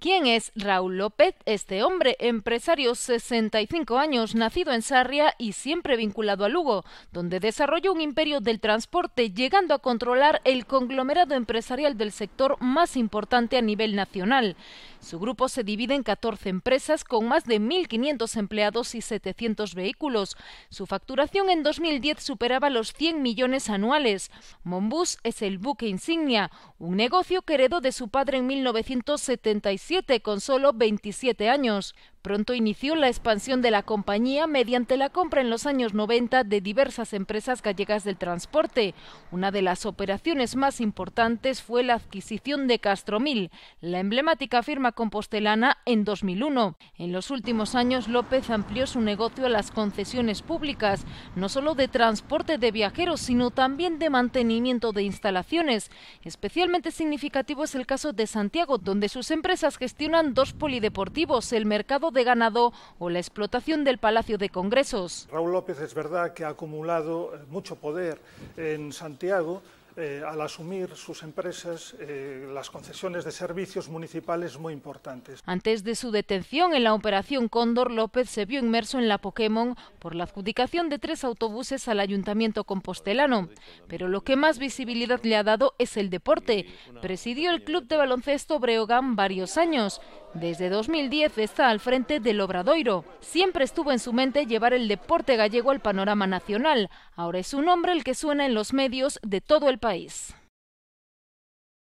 ¿Quién es Raúl López? Este hombre, empresario, 65 años, nacido en Sarria y siempre vinculado a Lugo, donde desarrolló un imperio del transporte, llegando a controlar el conglomerado empresarial del sector más importante a nivel nacional. Su grupo se divide en 14 empresas con más de 1.500 empleados y 700 vehículos. Su facturación en 2010 superaba los 100 millones anuales. Monbus es el buque insignia, un negocio que heredó de su padre en 1977 con solo 27 años, Pronto inició la expansión de la compañía mediante la compra en los años 90 de diversas empresas gallegas del transporte. Una de las operaciones más importantes fue la adquisición de Castromil, la emblemática firma compostelana, en 2001. En los últimos años, López amplió su negocio a las concesiones públicas, no solo de transporte de viajeros, sino también de mantenimiento de instalaciones. Especialmente significativo es el caso de Santiago, donde sus empresas gestionan dos polideportivos, el mercado de ganado o la explotación del Palacio de Congresos. Raúl López es verdad que ha acumulado eh, mucho poder en Santiago, eh, al asumir sus empresas eh, las concesiones de servicios municipales muy importantes. Antes de su detención en la operación Cóndor, López se vio inmerso en la Pokémon por la adjudicación de tres autobuses al ayuntamiento compostelano. Pero lo que más visibilidad le ha dado es el deporte. Presidió el club de baloncesto Breogán varios años. Desde 2010 está al frente del Obradoiro. Siempre estuvo en su mente llevar el deporte gallego al panorama nacional. Ahora es un nombre el que suena en los medios de todo el país.